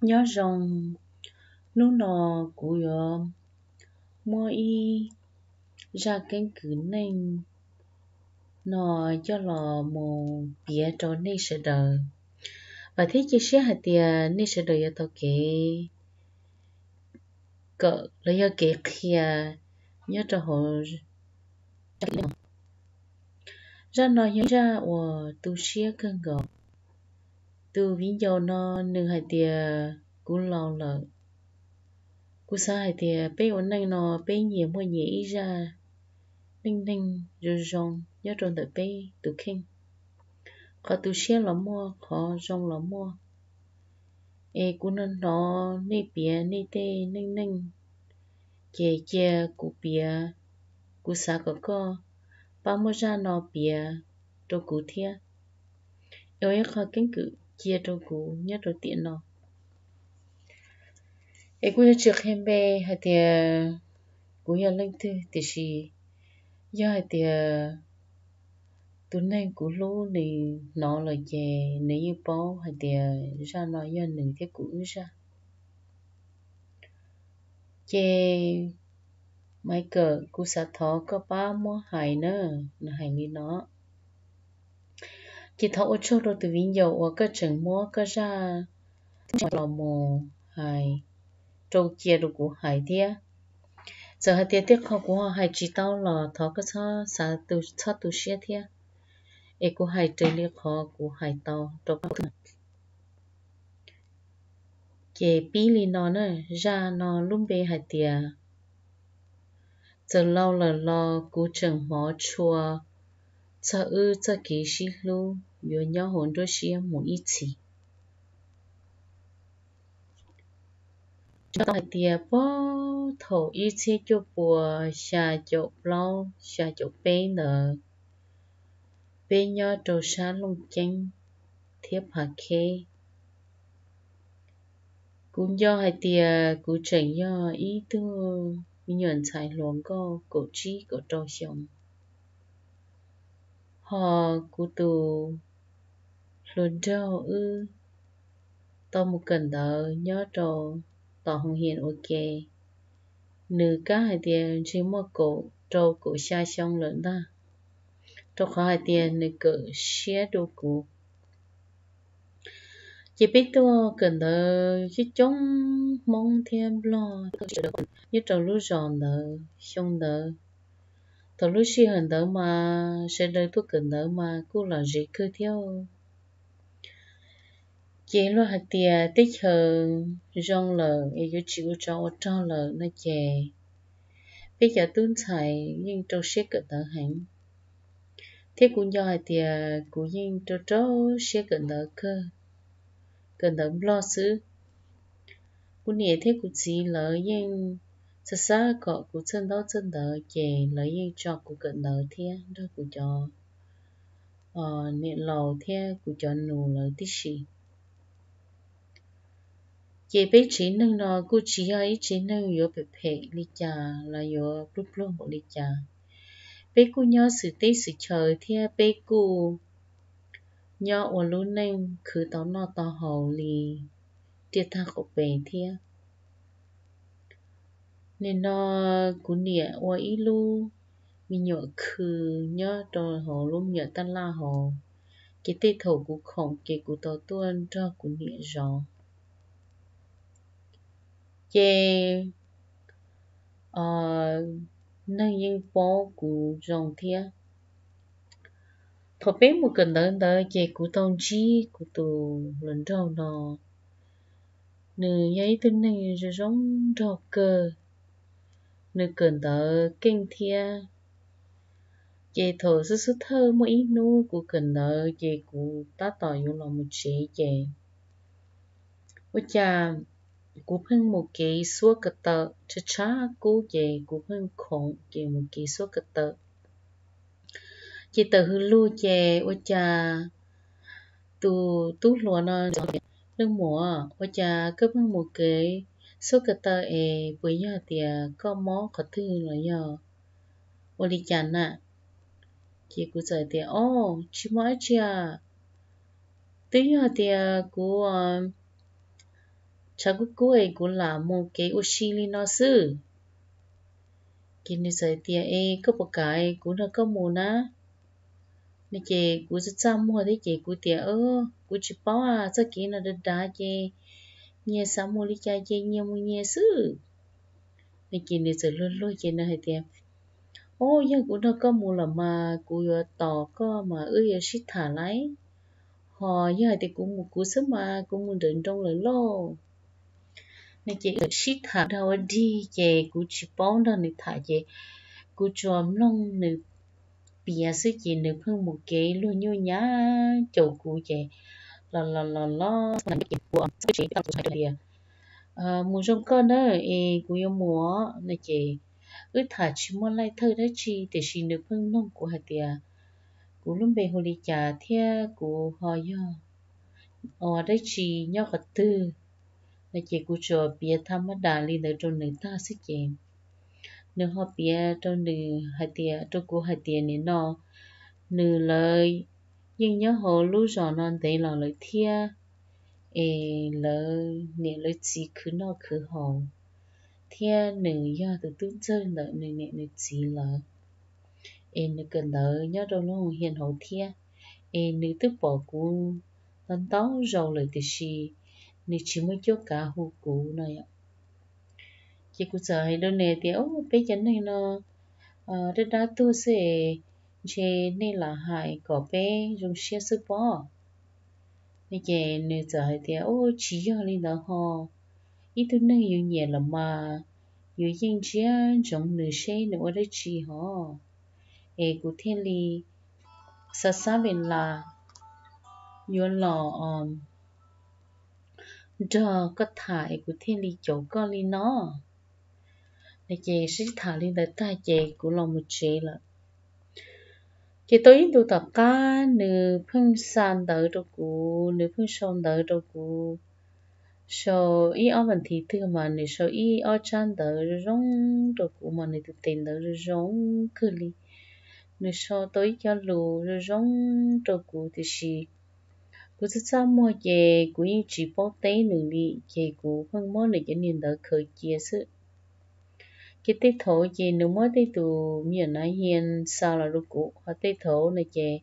nhớ rằng lúc nọ cú yo mua y ra cánh cứ nên nó cho lò một bia cho nên sẽ đợi và thế chia sẻ hạt tiền nên sẽ đợi yo tao kể cỡ lấy yo kể kia nhớ cho họ ra nói nhớ ra và tu sẻ cơn gọt tu ví dụ nó nương hai tia ờ, cú lo lợ cú sa hai tia ờ, bé ổn năng nó bé nhiều mua nhỉ ra ninh ninh rồi rong nhớ tròn tới bé tụ kinh có tụ xe là mua có rong là mua e cú nên nó nê bia nê tê ninh ninh chè chè cú bia cú sa có co ba mua ra nó bia cho cú thiệt do ấy khó kinh cử chia đồ cũ nhất đồ tiện nó ấy cũng chưa khen bé hay thì cũng giờ lên thứ thì gì do hay thì tụi này cũng lú thì nó là về nếu như bố hay thì ra nói giờ những cái cũng ra chê mấy cờ cú sa thó có ba mua hài nữa hài như nó khi thọ ô chô rồi từ vinh dầu ô cơ chừng mua cơ ra chọn lò mồ hải trâu kia đồ của hải thia giờ hai tiết tiết khó của họ hải chỉ tao lò thọ cơ cho sa tu cho tu xe thia ê của hải trời liệt khó của hải tao trâu cơ kể bí lì nó nữa ra nó lung bê hải tia giờ lâu là lo cú chừng mó chua 这日这几十路原有很多事没一起。到 địa bộ thổ ý chế cho bùa xà chỗ lâu xà chỗ bê nở bê nhó trầu xa lông chanh thiếp hạ khê cũng do hai tia cũng chẳng do ý tư mình nhận xài luồng có cổ trí của trâu xong hò cụ tù luôn trâu ư to một cần tờ nhớ trâu tỏ hồng hiền ok nữ cá hai tiền chỉ một cổ trâu cổ xa xong lớn ta trâu khó hai tiền nữ cỡ xé đồ cổ chỉ biết tôi cần tờ chứ chống mong thêm lo như trâu lúa giòn tờ xong tờ tao lúc xí hẳn đó mà sẽ đời thuốc cần đó mà cô là gì cứ theo chị lo hạt tiền tích hơn rong lờ yêu yêu chịu cho cho lờ nó chè bây giờ tuân chạy nhưng trâu sẽ cỡ đỡ hẳn thế cũng do hạt tiền cũng nhưng trâu trâu sẽ cỡ đỡ cơ cần đỡ lo xứ cũng nhẹ thế cũng chỉ lỡ nhưng thật ra có cụ chân đó chân đó kể lấy yên cho cụ cận đó thế đó cụ cho ờ nè lò thế cụ cho nụ lời tí gì kể bé chỉ nâng nó cụ chỉ ấy chỉ nâng yếu bé bé đi cha là yếu lúc lúc bộ đi cha bé cụ nhớ sự tí sự chờ thế bé cụ nhớ ở lúc nâng cứ tao nó tao hầu lì tiệt thang của bé thế nên nó cũng địa qua ít lu mi nhỏ khứ nhớ trò họ luôn nhớ tân la họ, cái tê thổ của khổng cái của tò tuân cho của địa rõ chê ờ nâng yên bó của dòng thia thọ bé một cần đỡ đỡ chê của tông chi của tù lần đầu nọ nửa giấy tin này sẽ giống trò cờ nơi cần đó kinh thia chị thổ sư sư thơ mỗi ít nu của cần đó chị cụ ta tỏ những lòng một chị chị ôi cha cụ phân một kỳ số cái tờ cha cha cụ chị cụ phân khổng chị một kỳ số cái tờ chị tờ hư lu chị ôi cha tu tu lúa nó đừng mùa ôi cha cứ phân một cái số cái tờ e với giờ thì có mó có thư rồi giờ ô đi chán à chị cũng giờ thì ô chị mó chị à tới giờ thì cô cha cô cô ấy cũng là một cái ô xí lên nó sư cái này giờ thì e có một cái cũng nó có một na nên chị cũng sẽ chăm mua thế chị cũng thì ơ cũng chỉ bảo à cho kia nó được đá chị nghe nye samu li cha che nye mu nye su ni ki ni se lu lu che na he tiam ô ya ku na có mu là mà, ku yo to ko ma ư ya shi tha lai ho ya te ku sớm mà, sa ma ku trong lời dong la lo ni che shi tha da wa di che ku chi pong da thả tha che ku chom long ni bia sư chị nữ phương một kế luôn nhu nhá chầu cụ chè là là là là làm cái của sẽ chỉ tăng số hai điểm à ờ, Muốn trong cơn đó e cũng yêu mùa này chị ư thả chỉ muốn lại thơ đó chị để xin được phương nông của hạt tiền của lúc bề hồ lý trả theo của họ yo ở đây chị nhau cả tư Này chị của cho bia tham mất đà lên để trong nền ta xích chị nếu họ bia trong nền hạt tiền trong của hạt tiền này nó nửa lời nhưng nhớ hồ lú rõ non đấy là lời thia ê lỡ nè lời chỉ cứ nó cứ hồ thia nữ do từ tương chơi lỡ nữ nè nữ chỉ lỡ ê nữ cần lỡ nhớ đâu nó hiền hồ thia ê nữ tức bỏ cú lần đó rồi lời thì xì nữ chỉ mới cho cả hồ cú này ạ chỉ cú sợ hay đâu nè thì ô bây giờ này nó ờ đó đó tôi sẽ chế nên là hai có bé dùng xe sư bò bây giờ nên giờ hay thì ô chỉ ở lên đó ho ý thứ này nhiều nhẹ là mà nhiều dân chia trong nửa xe nữa đó chỉ ho ê cụ thiên lý sa sa về là nhiều lò um đó có thải cụ thiên lý chỗ con lý nó là chị sẽ thả lên tới ta chị cụ lòng một chế là chỉ tôi đủ tập cá nữ phun san đỡ đồ cũ nữ phun son đỡ đồ cũ so y ở vấn thị thứ mà nữ so y ở chan đỡ rong đồ cũ mà nữ tự tìm đỡ rong cứ li nữ so tôi cho lù rong đồ cũ thì gì cú sẽ sao mua về cú y chỉ bỏ tay nữ đi, về cú phun mua nữ cho nên đỡ khởi chia sự cái tế thổ chị nếu mới tế tụ miền nói hiền sao là rục cụ họ tế thổ này chị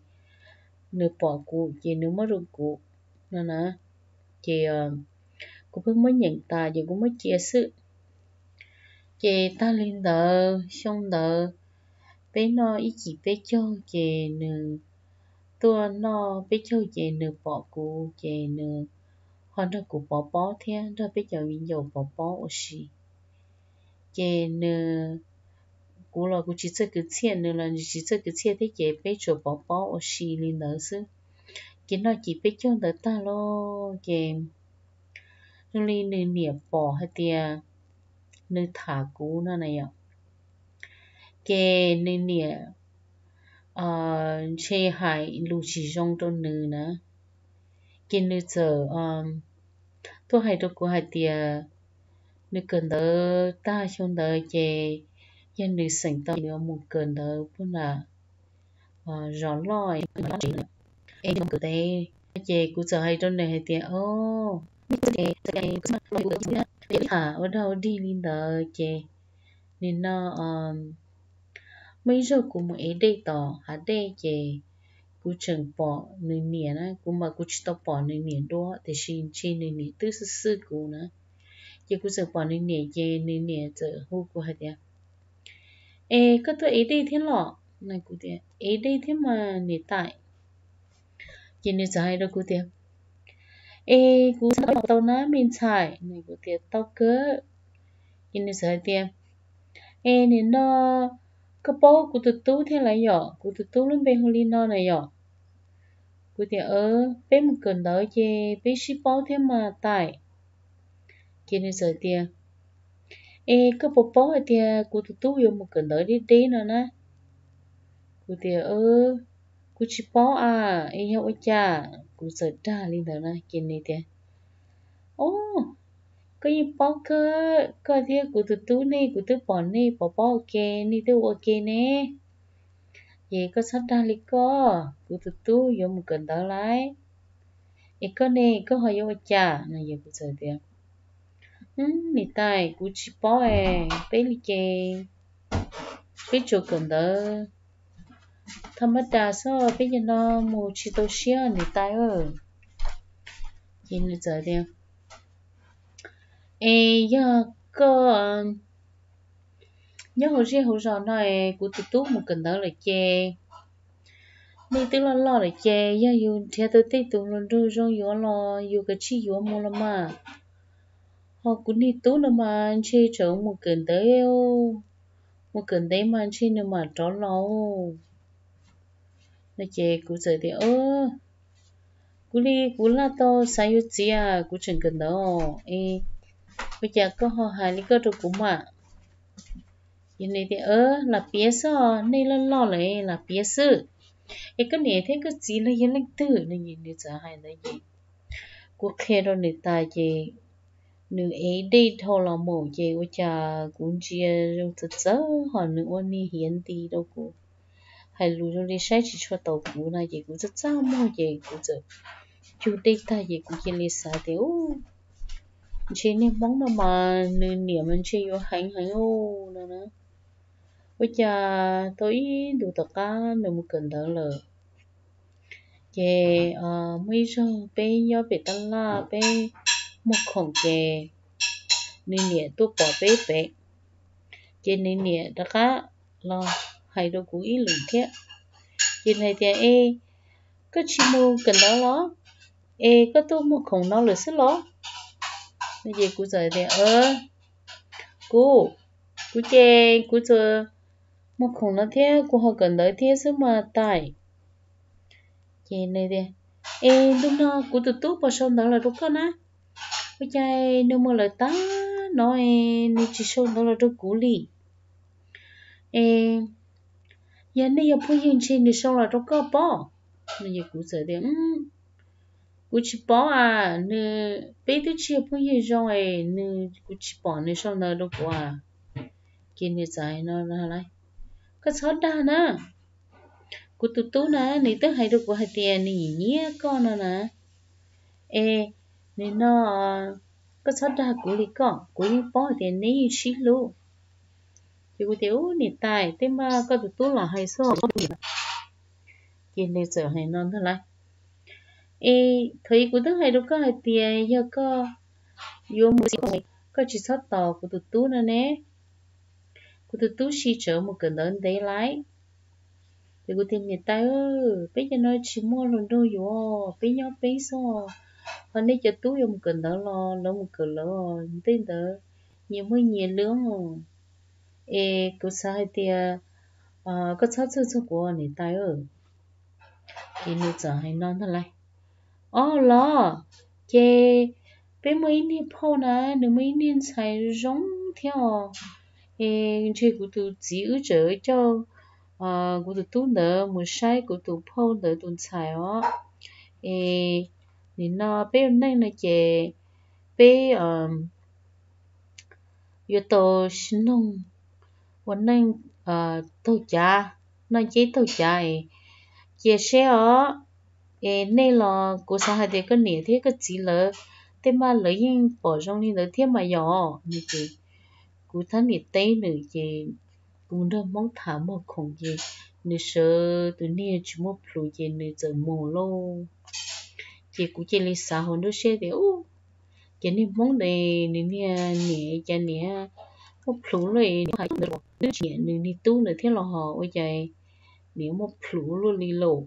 nửa bỏ cụ chị nếu mới rục cụ nó nè chị ờ, cũng vẫn mới nhận ta chị cũng mới chia sự chị ta lên đờ xong đờ bé nó ý chị bé cho chị nửa tua nó bé cho chị nửa bỏ cụ chị nửa họ nó cũng bỏ bỏ thế đó bé cho mình dầu bỏ bỏ ở xí chế nơ cú là cú chỉ chơi cái chuyện nơ là chỉ chơi cái chuyện thế chế bé chỗ bỏ bỏ ở xì lên nữa chứ cái nó chỉ bé chơi đỡ ta lo chế nó lên nơ niệm bỏ hay tia nơ thả cú nó này ạ chế nơ niệm à chế hải lù chỉ rong trong nơ nè cái nơ giờ tôi hay tôi cú hay tia nước cần đỡ ta trong đời chè dân nữ sảnh tao nếu một cần đỡ cũng là à, rõ lòi em không cứ thế chè cũng sợ hay trong này hay tiền ô chè chè cũng lòi cũng nhá à ở đâu đi lên đỡ chè nên nó ờ, mấy giờ cũng một ấy đây tỏ hả đây chè cú chừng bỏ nơi miền á cú mà cú chỉ tao bỏ nơi miền đó thì xin chi nơi miền tư sư sư cú nữa chỉ cũng sợ bỏ nên nhẹ dê nên nhẹ giờ hô của hả ya ê cái tôi ấy đi thế lọ này cô tiệt ấy đi thế mà nền tại chỉ nên giải đâu cụ tiệt ê cụ sợ tàu ná mình chạy này cô tiệt tàu cứ chỉ nên giải tiệt ê nền nó cái bố cô tụt tú thế là nhỏ cô tụt tú lên bên hồ ly nó này nhỏ cô tiệt ở bên một cần đó chê bên ship bố thế mà tại nên giờ tia ê cứ bố bố tia cụ tụ tụ yêu một cái nợ đi đi nữa nè cụ tia ơ cụ chỉ bố à ê nhau ôi cha cụ sợ ra lên đó nè kia này tia ô có những bố cơ cơ tia cụ tụ tụ này cụ tụ bỏ này bỏ bỏ ok này tụ ok nè vậy có sắp ra lên có cụ tụ tụ yêu một cái nợ lại ê có này có hỏi yêu cha này giờ cụ sợ tia 음, 니타이 구치 뽀에 빼리게 빼줘 건데 thamattaso pejano mochitoshia nitayo yin giờ đi e ya có nhớ hồi riêng hồi giờ này của tụt tú một đó là chè nên tức là lo là chè ya yun theo tôi tiếp tục luôn rồi rồi yo lo yo cái chi yo mua là mà họ ờ, cũng đi tú nữa mà anh chị chỗ một cần tới một cần tới mà anh chị nữa mà tró lâu nó chị cũng sợ thì ơ cú đi cú là to sai yêu gì à cú chẳng cần đâu ê bây giờ có họ hài lý cơ được cũng mà như này thì ơ là bia sơ à, này là lo lấy là bia sư ê cái này thế cái gì là yên linh tử này nhìn được sợ hài đấy gì cú khe đó này ta gì nữ ấy đi thô là mổ chế của cha cũng chia rồi thật dở hoặc nữ ôn ni hiến tí đâu cô hay lù rồi đi sai chỉ cho tàu cũ này chị cũng rất sao mổ chế cũng dở chủ tịch ta chị cũng chia lịch sử tiểu chế nên món mà mà nữ niệm anh chị yêu hành hành ô nữa nè với cha tôi đủ tất cả nếu một cần đỡ lờ chế à mấy giờ bé nhỏ bé tân la bé một khổng kề nên nhẹ tu bỏ bế bế trên nên nhẹ đó cá lo hay đâu cũng ít lùng thế trên này thì e có chỉ mua cần đó lo e có tu một khổng nó lừa xí lo bây giờ cũng giờ thì ơ cô cô chê cô giờ một khổng nó thế cô họ cần đấy thế chứ mà tại, trên này thì e lúc nào cô tự tu vào xong đó là lúc đó á với chai nó mà là ta nó nó chỉ số nó là đâu cũ lì ê giờ này giờ phải hiện trên thì sao là đâu có bỏ nó giờ cũ sợ um, cũ chỉ bỏ à nè bây giờ chỉ phải hiện rồi nè cũ chỉ bỏ nè sao nó đâu có à kiến thì giải nó ra lại có số đa nè cũ tụt tụt nè nè tới hay đâu có hay tiền nè nhỉ con nè nè ê nên nó ờ, có sót ra của lý cỏ của những bó thì nấy xí lú thì có thiếu nị tài thế mà có được tu là hay số chỉ nên sợ hay non thôi lại ê thấy của thứ hay đâu có hay tiền giờ có vô một cái có chỉ sót tàu của tụt tu nữa nè của tụt tu xí chở một cái lớn đấy lại thì của tiền nị tài ơi bây giờ nói chỉ mua luôn đâu vô bây giờ bây giờ Hone cho tú yom cờ lỡ lo lỡ một cờ lỡ tin tớ nhiều mới nhiều lứa hông e cứ sai thì à ờ, có sao sao sao của này tay ở thì nu giờ hay non thôi này, ó lo chê bé mấy ni phô nè nếu mấy ni xài giống theo e chê cụ tụ chỉ ở chỗ cho à ờ, cụ tụ tu nè một sai cụ tụ phô nè tu xài ó e 你那别那那些别嗯，有到是弄，我那呃到家，那些到家诶，也是哦，诶那了，古上海的个年天个几了，对嘛了因保重你了天嘛哟，那些古他你对那些，古那忙他忙空些，你说对你只么不如些你怎么喽？chị cũng chỉ lấy xã hội nước xe để u chị nên mong để nên nè nè chị nè một lũ này phải được nước chị nên đi tu nữa thế là họ bây giờ nếu một lũ luôn đi lộ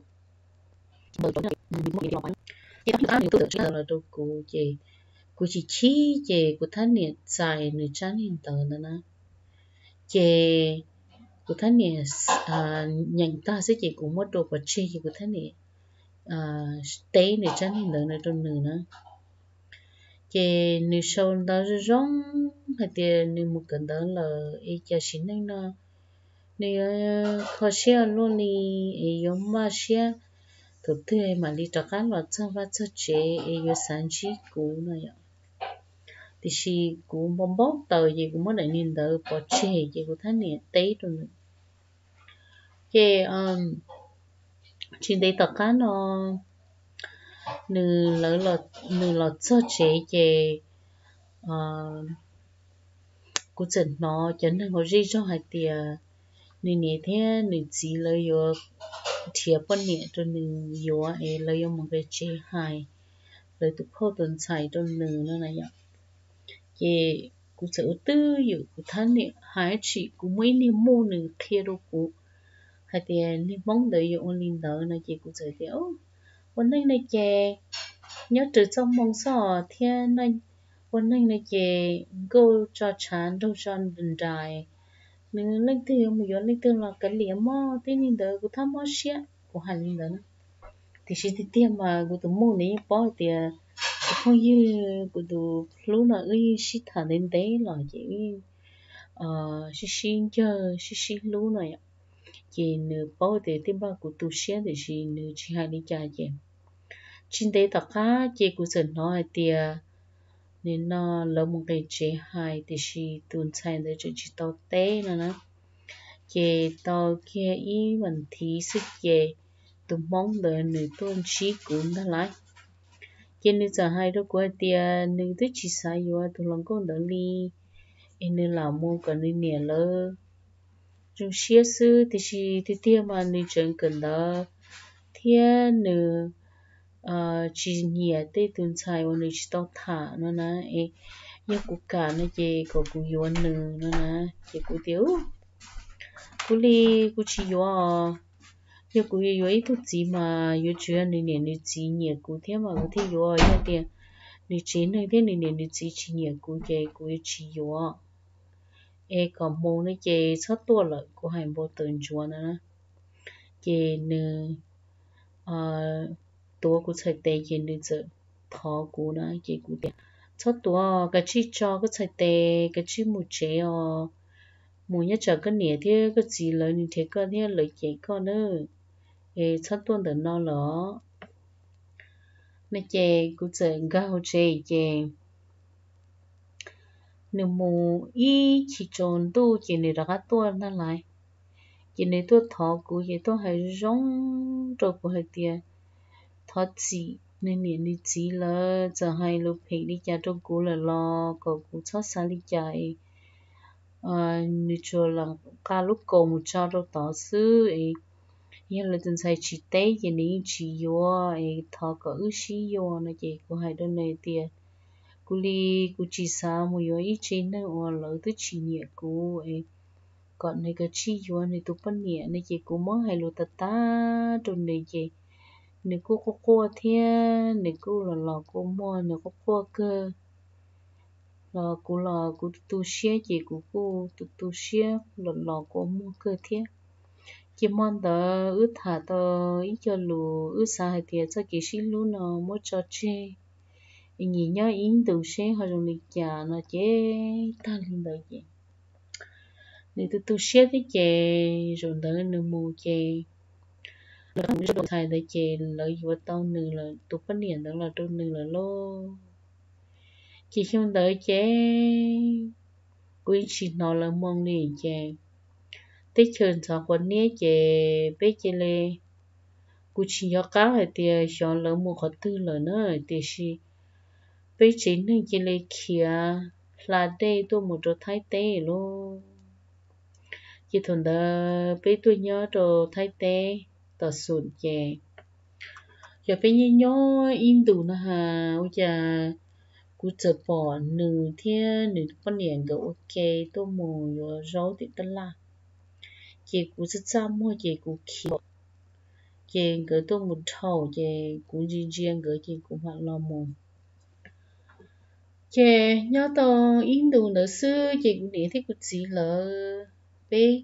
bởi đó là một cái loại chị bắt đầu tôi tưởng là tôi cô chị cô chỉ chi chị cô thân nè dài nửa chân hiện tờ nữa nè chị cô thân nè nhận ta sẽ chị cũng mất đồ vật chi cô thân nè tế để chân hình tượng này trong nửa nữa chị nữ sâu đó rất rong hay thì nữ một cần đó là ý cha xin anh nó nữ ờ, khó xe luôn đi ý yếu mà xe thực tư em mà đi trọc ăn vào trong và cho chế ý yếu sáng chí cũ này thì chị cũng bóng bóc tờ gì cũng mất lại nhìn tờ bỏ chế gì cũng thấy nè tế rồi nữa chị um, chỉ để tất cả nó nữ lỡ lọ nữ lọ cho chế chế ờ, cũng chỉnh nó chỉnh thành hồ gì cho hai tiệt nữ nhẹ thế nữ chỉ lấy yo thiệp bên nhẹ cho nữ yo ấy e lỡ yo một cái chế hai lấy tụt khó tuần chạy cho nữ nó này ạ chế cũng chữ tư yếu cũng thân nhẹ hai chị cũng mấy niệm mô nữ thiệt đâu cũng khai tiền li mong đợi dụng liên đỡ nó chị cũng chơi thế ô quân anh này chè nhớ trừ trong mong sò thiên anh quân anh này chè go cho chán đâu cho đừng dài mình lên từ một giờ lên từ là cái liếm mò tên linh đỡ của tham mò xịa của hành linh đó. thì chỉ thì tiêm mà của tụi mông này bỏ thì không như của tụi lúc nào ấy xịt thằng đến đấy là chỉ ờ xịt xịt chơi xịt xịt lúc này ye nu bao de timba ku tu xia de ji nu chi ha ni cha ye chin thế ta cả ye ku sen no tia nên nó lỡ một cái chế hại thì chỉ tuần sai để chỉ chỉ tao té nữa nè chế tao kia ý vấn thí sức chế tụi mong đợi nữ tôn trí cũng đã lại chế nữ giờ hai đó của tia nữ thứ chỉ sai vô tụi lòng con đỡ đi em nữ làm mua cần đi nè lỡ chúng xia sư thì chỉ thì tiền mà nữ chân cần đó thiên nữ ờ, chỉ nhẹ tê tuần sai và nữ chỉ tao thả nó nè ấy nhớ cụ cả nó chỉ có cụ yếu nữ nó nè chỉ cụ tiêu, cụ li cụ chỉ yếu nhớ cụ yếu ít thuốc chỉ mà yêu chuyện nữ nè nữ chỉ nhẹ cụ thiên mà cụ yêu yếu yếu tiền nữ chỉ nữ thiên nữ nè nữ chỉ chỉ nhẹ cụ cái cụ chỉ yếu e có mô nó chê sót tua lợi của hai bộ tường chúa nữa chê nữ ờ tua của chạy tê chê nữ chữ thó của nó chê của tê sót tua cái chi cho cái chạy tê cái chi mù chế ờ mù nhất trở cái nẻ thế cái gì lợi như thế cơ thế lợi chế con nữa e sót tua đừng lo lỡ nó chê của chạy gao chê chê nếu mù y chỉ chọn tu chỉ này là cái tua nó lại chỉ này tôi thọ cũ chỉ tôi hay rong rồi của hay tiền thọ chỉ nên niệm đi chỉ là giờ hay lúc phải đi cha trong cũ là lo có cũ cho xa đi chạy à như cho là cả lúc cổ một cho đâu tỏ sư ấy nhưng là tình sai chỉ tế chỉ này chỉ yo ấy e. thọ có ước sĩ yo nó chỉ của hai đơn cú li cú chỉ sa mù yo ít chế nữa ở lỡ tới chỉ nhẹ cú ấy còn này cái chi yo này tụ bận nhẹ này chỉ cú mới hay lo ta ta trong này chỉ này cú có qua thiên này cú là lò cú mua này có qua cơ lò cú lò cú tu xe chỉ cú cú tu tu xe lò lò cú mua cơ thiên chỉ mong đó ước thả đó ý cho lù ước sai thì cho kỳ sinh luôn nó mua cho chơi nhị nhớ in từ xe họ dùng lịch trả nó chế ta lên đời chị nên từ từ xe tới chị rồi tới nửa mù chị là cũng rất thay tới chị lợi dụng tao nửa là tụ phát hiện đó là tôi nửa là lô chị xem tới chị quý chị nó là mong liền chị tới trường sao còn nhé chị bé chị lê cú chỉ cho cá hay tiền lỡ một khó tư là nó, tiền gì bây giờ nên chỉ lấy kia là đây tôi một chỗ thái tế luôn chỉ thằng đó bây tôi nhớ đồ thái tế tao sụn chè giờ bây giờ nhớ in đủ nữa hà bây giờ cú chờ bỏ nửa thiên nửa con liền cái ok tôi mù rồi rau thì tất là chỉ cú sẽ chăm mua chị cú khi chỉ cái tôi một thầu chỉ cú riêng riêng cái chỉ cú hoạt lo mồm che nhớ to in đồ nợ sư dịch để thế cũng chỉ lỡ bé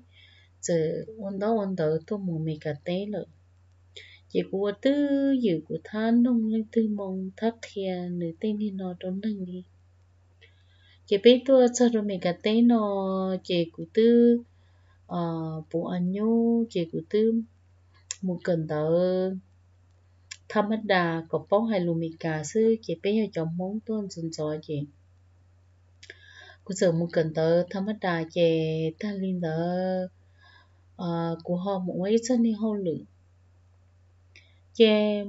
giờ ôn đó ôn đó tôi muốn mình cả té lỡ chỉ của tư dự của tha nông lên tư mong thắt thìa nữ tên đi nó trốn đằng đi chỉ bé tôi cho rồi mình cả té nó chỉ của tư à ờ, bộ anh nhô chỉ của tư một cần tới ธรรมดาก็ป้องให้ลูมิกาซื้อเก็บไปให้จอมมงต้นสุนจอเจกูเจอมุกันเตอธรรมดาเจท่านลินเตออ่ากูหอมไว้เช่นนี้ห้องหรือเจ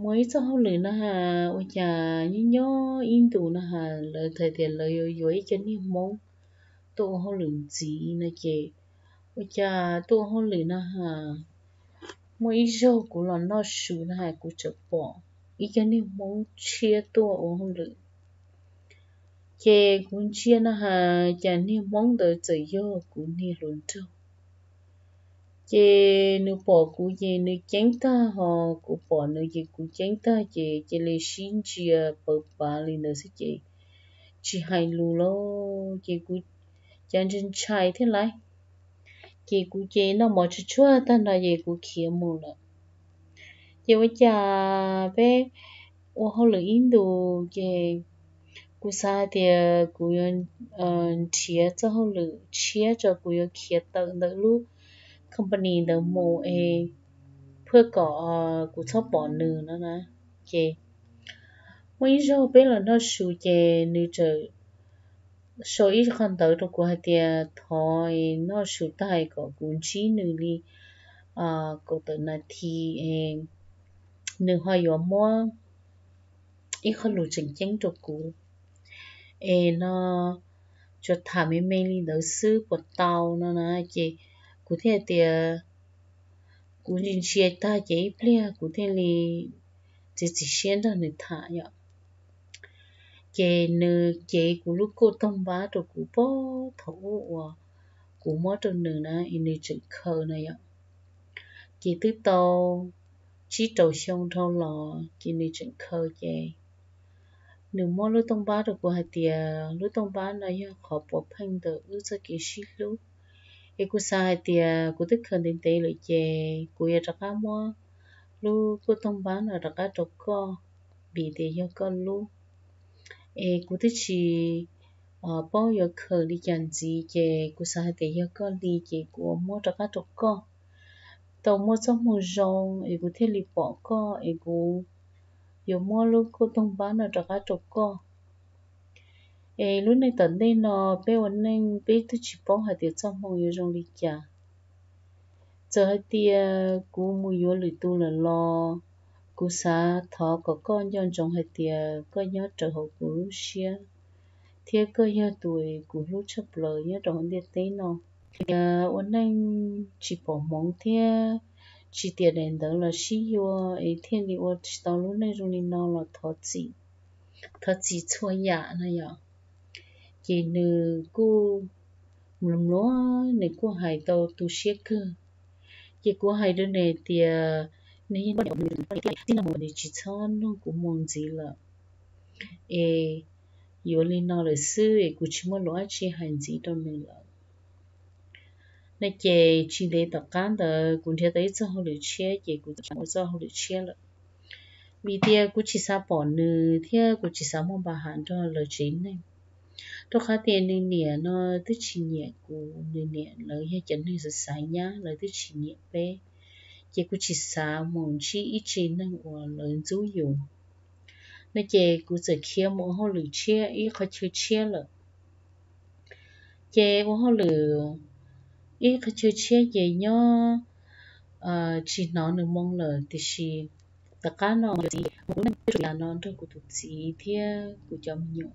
มวยเจ้าหรือนะฮะโอ้ยายิ่งย่ออินดูนะฮะเลยเธอเดี๋ยวเลยย้อยเช่นนี้มงตัวห้องหรือจีนะเจโอ้ยาตัวห้องหรือนะฮะ mỗi giờ của nó nó sử là hai của chợ bỏ ý cái này muốn chia tua ở hông lử chè cũng chia nó hà chả nên mong đợi chợ yo của nè luôn trâu chè nụ bỏ của chè nụ chén ta họ của bỏ nụ chè của chén ta chè chè lấy xin chia bỏ bà lên đó sẽ chè chỉ hai lù lo chè của chàng chân trai thế lại chị cũng chị nó mở chút chút ta ờ, ờ, ờ, nó gì cũng kia mù lợ chị với cha bé ô hô lửa in đồ chị cũng xa thì cũng yên chia cho hô lửa chia cho cũng yên kia tận đỡ lúc company đỡ mù ấy พื่อก่อกูชอบปอนนึงแล้วนะเจวันนี้ชอบเป็นหลอนทอดชูเจนึเจอ số ít khăn tới được của tiệt thôi nó sửa tay có cuốn chi nữa đi à có tới là thì ờ, nữ hoa yếu mua ít khăn lụt chỉnh chỉnh được cũ ê ờ, nó cho thả mấy mấy lên đầu sư của tàu nó nói chị cụ thể thì ờ, cụ nhìn chia ta chị plia cụ thể là chỉ chỉ xem đó người thả vậy dạ chế nữ chế của lúc cô tông bá rồi của bó thổ và của mó trong nữ nè in nữ chữ khờ này ạ chế thứ tàu chỉ tàu xong thâu lò chế nữ chữ khờ chế nữ mó lúc tông bá rồi của hai tia lúc tông bá này khó bỏ phanh được ước cho kỳ sĩ lúc cái cú sai thì cú tức khẩn đến tây lợi chè cú ya trắc mua lúc cú tông bán ở trắc trọc co bị thì do con lúc 诶，古得是哦，包有可里样子嘅，古啥地有个里嘅，古摸着个着个，到摸着摸上，诶古贴里包个，诶古有摸路古东班那着个着个。诶，lúc ờ, này tận đây nó bé vẫn nên bé tôi chỉ bảo hai tiếng trong mong yêu trong lịch cả giờ hai tiếng cú mua yêu lười tu là cú sa thọ có con nhân trong hệ tiề có nhớ trở hậu cú lúc xia thế có nhớ tuổi cú lúc chấp lời nhớ trong điện tế nó giờ ôn anh chỉ bỏ mong thế chỉ tiền đến đó là xí yo ấy thiên đi ôn chỉ tao lúc này rồi nó là thọ chỉ thọ chỉ chua nhạ này ạ chỉ nữ cô lùm lúa này cô hải tàu tu siết cơ chỉ cô hải đứa này tiề nên hiện bắt đầu mình bắt đầu tin là một chỉ cho nó cũng mong gì là ê yếu lên nó là sư ê cũng chỉ muốn nói chỉ hành gì đó mình là nãy chị chỉ để tập cán đó cũng theo tới cho họ được chia chị cũng chẳng cho họ được chia là vì thế cũng chỉ sao bỏ nữ thế cũng chỉ sao mong bà hàng cho là chính này tôi khá tiền nên nè nó tức chỉ nhẹ của nên nè lời hay chấn hay sự sáng nhá lời tức chỉ nhẹ bé chị cũng chỉ xa mong chi ít chi nâng của lớn dấu dùng nó chị cũng giờ kia mỗi hồ lử chia ít khó chưa chia lợ chị mỗi hồ lử ít khó chưa chia chị nhớ à, chỉ nó nữa mong lợ thì chị tất cả nó gì cũng nên biết là nó trong cuộc thực sĩ thì của cho mình nhộn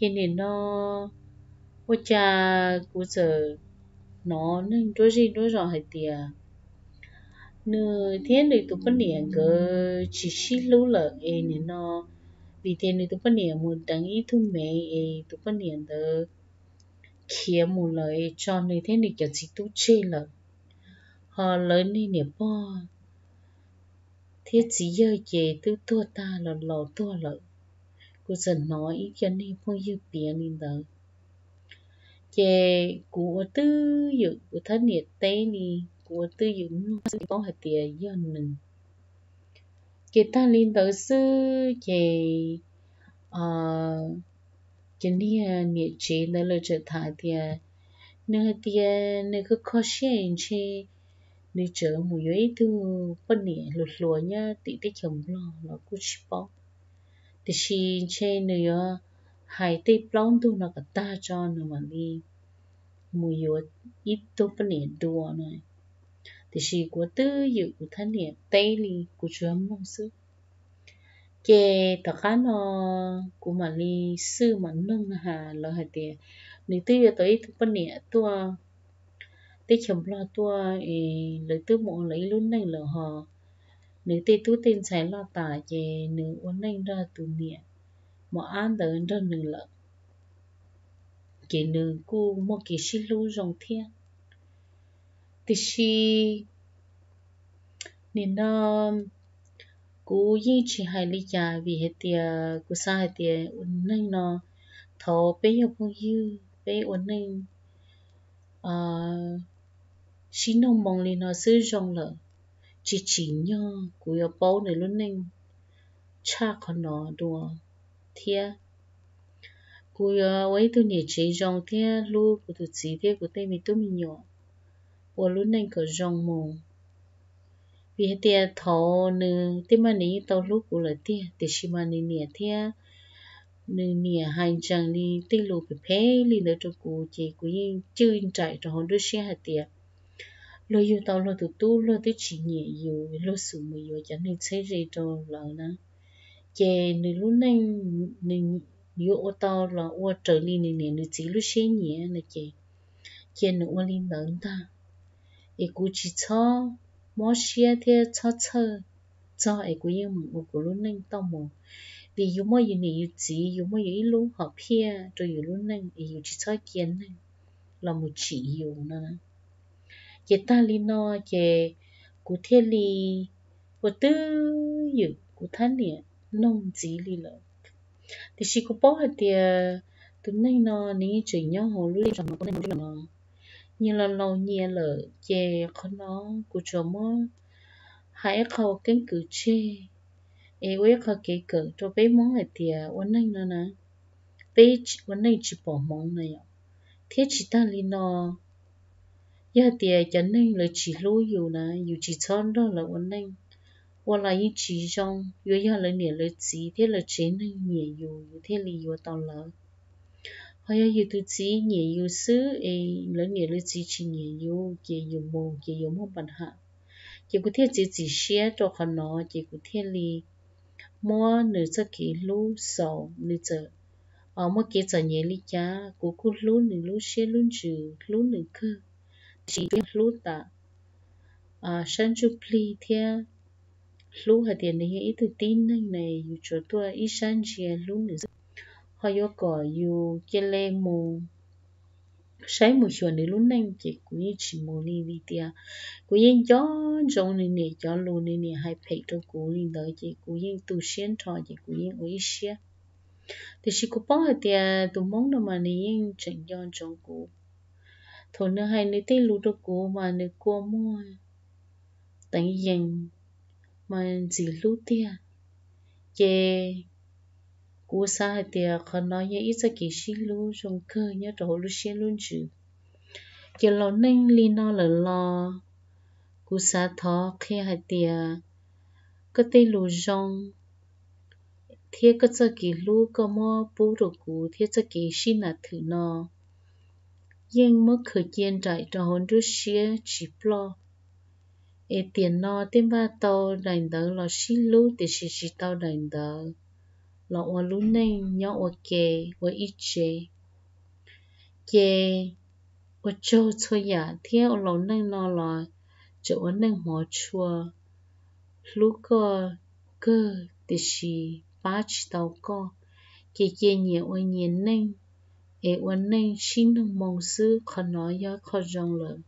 cho nên nó quốc gia của giờ nó nên đối gì đối rõ hay tiền nửa thiên lưỡi tụ bận niệm cơ chỉ xí lú lợ e nè nó vì thiên lưỡi tụ bận niệm một đằng ít thu mẹ e tụ bận niệm đó kia một lời cho nên thế này kiểu gì tu chê lợ họ lớn nên nè bo thế chỉ yêu về tu tua ta là lò tua lợ cô dần nói ý kiến đi phong yêu biến nên đó về của tư yêu của thân nhiệt tây này của tư dưỡng sẽ có hạt tìa do mình, chị ta liên tự sư chị ờ chị đi à, nhị chị đã lựa chọn thả tìa nếu hạt tìa nếu cứ khó xuyên chị nếu chở mùi yếu tu bất nhẹ lụt lúa nhá tị tích chồng lo nó cũng chỉ bỏ thì chị chị à, nếu hai tê plong tu nó cả ta cho nó mà đi mùi yếu ít tu bất nhẹ đùa này thì chỉ của tư dự thân niệm tây lì của chúa mong sư kể tất cả nó của mà lì sư mà nâng hà lo hạt tiền nếu tư dự tới thứ niệm tua tê chấm lo tua ý lấy tư mộ luôn này lỡ nếu tê tu tên trái lo tả chè nếu uốn ra tu niệm mà an đỡ ra nửa lợ kể nữ cu một kỳ sĩ lưu thiên tishi nên nó ờ, cú yi chỉ hay lý giải vì hết tiề cú sa hết tiề ổn nay nó thọ bé yêu phong yêu bé ổn nay à xin ông mong lên nó sử dụng lợ chỉ chỉ nhau cú yêu bao này luôn nay cha con nó đùa thiệt cú yêu ấy tôi nhớ chỉ dùng thiệt lúc của tôi chỉ thiệt của tôi mình tôi mình nhớ 我路那个中梦。vì tia thọ nữ tim mà ní tao lúc của là tia thì xí mà ní nè tia nè hành trang đi tê lù bị phê li nữa cho cụ chỉ của yên chưa yên chạy cho hòn đứa xe hạt tia lo yêu tao lo tụt tu lo tới chỉ nhẹ yêu lo sủ mày yêu chẳng nên xây gì cho lỡ nè chè nữ lúc này nữ yêu ô tao là ô trở đi nè nè nữ chỉ lúc xe nè chè chè nữ ô lên ta e ku chi cho mo xia the cho cho cho e ku yu mu u ku lu neng to mo vì yu mo chỉ yu mo yu lu họ pia cho yu lu neng e yu chi cho kiến neng là một chỉ yu na ye ta li no ye ku the li wo tu yu ku than ni nong chỉ li lo thì chỉ có bỏ hết tiền tụi neng nó ní chỉ nhau hồ lu li cho nó có nên nó như là lâu nhẹ lỡ chè khó nó của chỗ mơ hãy khâu kính cử chê ấy quế khâu kể cử cho bé món này tìa vấn anh nó nè bé vấn anh chỉ bỏ món này ạ, thế chỉ ta li nó giờ tìa chẳng nên là chỉ lối yếu nè yếu chỉ chọn đó là vấn anh hoặc là chỉ trong dù giờ là nè là chỉ thế là chỉ nên nhẹ dù thế là dù tao lỡ họ yêu yêu tu chỉ nhẹ yêu sư ấy lớn nhẹ lưu chỉ chỉ nhẹ yêu chỉ yêu mù chỉ yêu mong bản hạ chỉ có thiên chỉ chỉ xe cho họ nó chỉ có thiên li mua nữ cho kỹ lú sầu nữ cho ở mua kỹ cho nhẹ li cha cố cố lú nữ lú xe lú chữ lú nữ cơ chỉ lú ta à ờ, sáng chụp li thiên lú hạt tiền này ít tự tin này này cho tôi ít sáng chia lú nữ có yêu cầu yêu cái lệ mù sai một số nữa lúc này chỉ cũng như chỉ một lý vì tia cũng như cho trong này này cho luôn này này hay phải cho cũng như đó chỉ cũng như tu sửa cho chỉ cũng như ấy sửa thì chỉ có bao tia tu mong đó mà này yên chỉnh cho trong cũ thôi nữa hai nữa tới lúc đó cũ mà nữa qua mua tận dần mà chỉ lúc tia chê cú sa tiệt khó nói như ít cho kỹ xin lu trong cơ nhớ trổ lu xin luôn chứ kiểu lo nên li nó là lo cú sa thọ khi hai tiệt có tây lu rong thế có cho kỹ lu có mò bù đồ cú thế cho kỹ xin là thử nó nhưng mất khởi chiến trại cho hồn rút xía chỉ lo ê tiền nó tên ba tàu đành đỡ lo xin lu thì chỉ chỉ tàu đành đỡ là 我路内让我给我一直给我做错呀，天我路内那来，就我内没错。如果个的是把起到个，给给你我年内，诶我内心的梦思可能要可让了。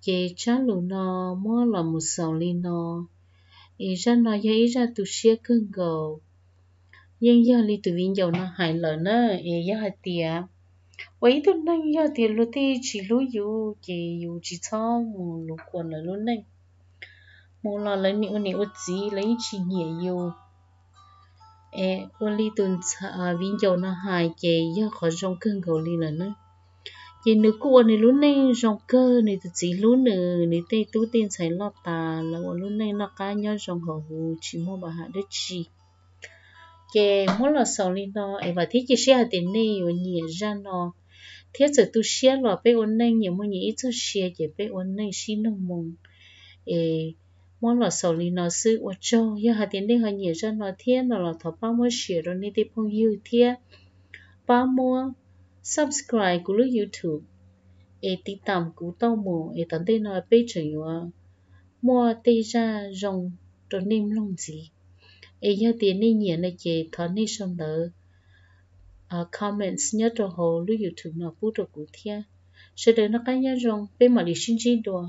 给假如呢，莫了木少哩呢，一让呢也一让都些更高。yên yên, li tụi yên dầu nó hại lợn nó e ya hại tiệt vậy tụi nâng ya tiệt lúc thì chỉ lúc yêu chỉ yêu chỉ thao mù lúc quần là lúc nâng mù là lấy niu niu chỉ lấy chỉ nhẹ yêu e ô li tụi à viên dầu nó hại chỉ ya khó trong cơn cầu li là nó chỉ nữ cô này lúc này rong cơ này tự chỉ lúc nữ này tây tu tên sai lọt ta là lúc này nó cá nhau rong hở hù chỉ mua bà hạ đất chỉ kê mỗi lần sau lên nó em và thế chỉ share tiền này rồi nhẹ ra nó thế giờ tôi share là bé ôn này nhiều mỗi nhị tôi share chỉ bé ôn này xin nó mong ê mỗi lần sau lên nó sự ô cho giờ hạt tiền này hơi nhẹ ra nó thế nó là thọ bao mỗi share rồi nên tiếp phong yêu thế bao mỗi subscribe của lúc youtube ê tí tạm cú tao mù ê tận tên nói bây giờ mua tê ra rồng rồi nêm lòng gì ý nhớ tiền đi nhiệt này chị thân đi xong đỡ ờ, comments nhớ cho hồ lưu youtube nó bút được cụ thiên sẽ được nó cái nhớ rong bên mà đi xin xin đồ